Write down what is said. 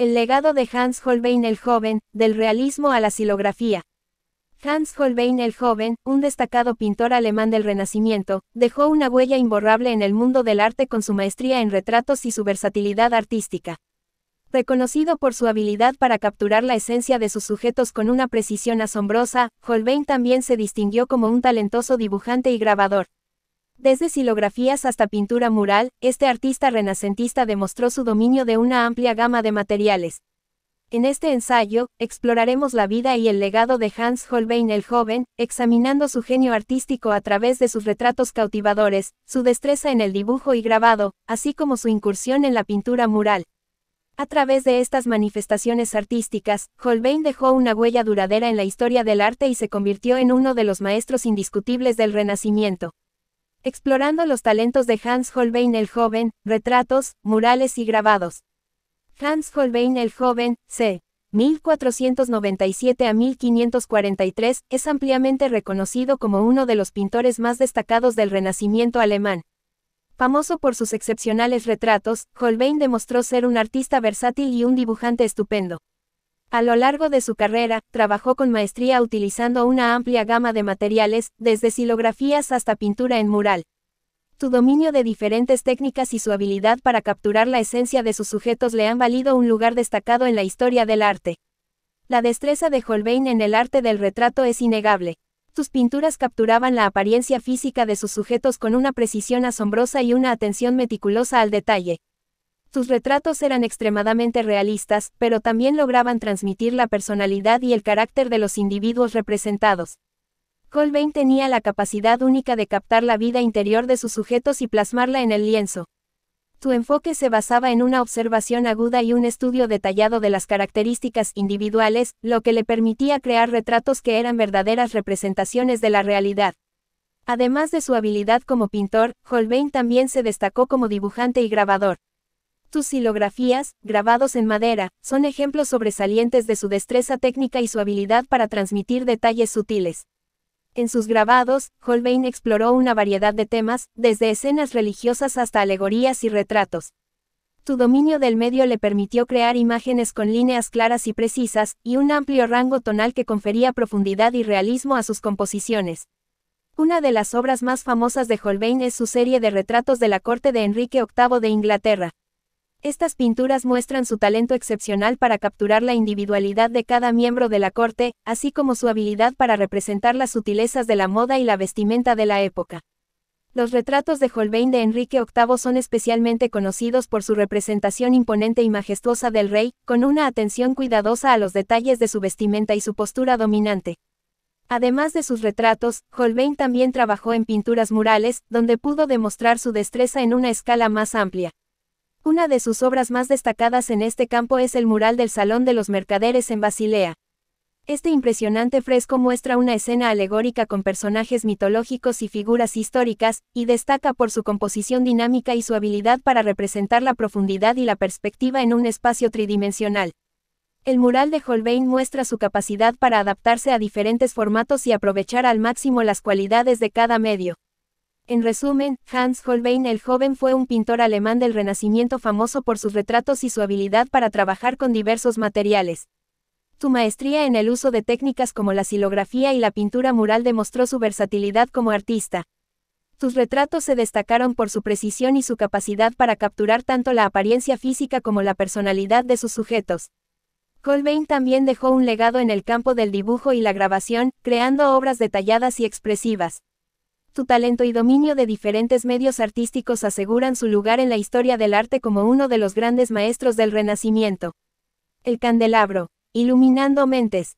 El legado de Hans Holbein el Joven, del realismo a la silografía. Hans Holbein el Joven, un destacado pintor alemán del Renacimiento, dejó una huella imborrable en el mundo del arte con su maestría en retratos y su versatilidad artística. Reconocido por su habilidad para capturar la esencia de sus sujetos con una precisión asombrosa, Holbein también se distinguió como un talentoso dibujante y grabador. Desde silografías hasta pintura mural, este artista renacentista demostró su dominio de una amplia gama de materiales. En este ensayo, exploraremos la vida y el legado de Hans Holbein el joven, examinando su genio artístico a través de sus retratos cautivadores, su destreza en el dibujo y grabado, así como su incursión en la pintura mural. A través de estas manifestaciones artísticas, Holbein dejó una huella duradera en la historia del arte y se convirtió en uno de los maestros indiscutibles del Renacimiento. Explorando los talentos de Hans Holbein el Joven, retratos, murales y grabados. Hans Holbein el Joven, c. 1497 a 1543, es ampliamente reconocido como uno de los pintores más destacados del Renacimiento alemán. Famoso por sus excepcionales retratos, Holbein demostró ser un artista versátil y un dibujante estupendo. A lo largo de su carrera, trabajó con maestría utilizando una amplia gama de materiales, desde silografías hasta pintura en mural. Tu dominio de diferentes técnicas y su habilidad para capturar la esencia de sus sujetos le han valido un lugar destacado en la historia del arte. La destreza de Holbein en el arte del retrato es innegable. Sus pinturas capturaban la apariencia física de sus sujetos con una precisión asombrosa y una atención meticulosa al detalle. Sus retratos eran extremadamente realistas, pero también lograban transmitir la personalidad y el carácter de los individuos representados. Holbein tenía la capacidad única de captar la vida interior de sus sujetos y plasmarla en el lienzo. Su enfoque se basaba en una observación aguda y un estudio detallado de las características individuales, lo que le permitía crear retratos que eran verdaderas representaciones de la realidad. Además de su habilidad como pintor, Holbein también se destacó como dibujante y grabador. Tus silografías, grabados en madera, son ejemplos sobresalientes de su destreza técnica y su habilidad para transmitir detalles sutiles. En sus grabados, Holbein exploró una variedad de temas, desde escenas religiosas hasta alegorías y retratos. Su dominio del medio le permitió crear imágenes con líneas claras y precisas, y un amplio rango tonal que confería profundidad y realismo a sus composiciones. Una de las obras más famosas de Holbein es su serie de retratos de la corte de Enrique VIII de Inglaterra, estas pinturas muestran su talento excepcional para capturar la individualidad de cada miembro de la corte, así como su habilidad para representar las sutilezas de la moda y la vestimenta de la época. Los retratos de Holbein de Enrique VIII son especialmente conocidos por su representación imponente y majestuosa del rey, con una atención cuidadosa a los detalles de su vestimenta y su postura dominante. Además de sus retratos, Holbein también trabajó en pinturas murales, donde pudo demostrar su destreza en una escala más amplia. Una de sus obras más destacadas en este campo es el mural del Salón de los Mercaderes en Basilea. Este impresionante fresco muestra una escena alegórica con personajes mitológicos y figuras históricas, y destaca por su composición dinámica y su habilidad para representar la profundidad y la perspectiva en un espacio tridimensional. El mural de Holbein muestra su capacidad para adaptarse a diferentes formatos y aprovechar al máximo las cualidades de cada medio. En resumen, Hans Holbein el joven fue un pintor alemán del Renacimiento famoso por sus retratos y su habilidad para trabajar con diversos materiales. Su maestría en el uso de técnicas como la silografía y la pintura mural demostró su versatilidad como artista. Sus retratos se destacaron por su precisión y su capacidad para capturar tanto la apariencia física como la personalidad de sus sujetos. Holbein también dejó un legado en el campo del dibujo y la grabación, creando obras detalladas y expresivas. Su talento y dominio de diferentes medios artísticos aseguran su lugar en la historia del arte como uno de los grandes maestros del Renacimiento. El candelabro, iluminando mentes,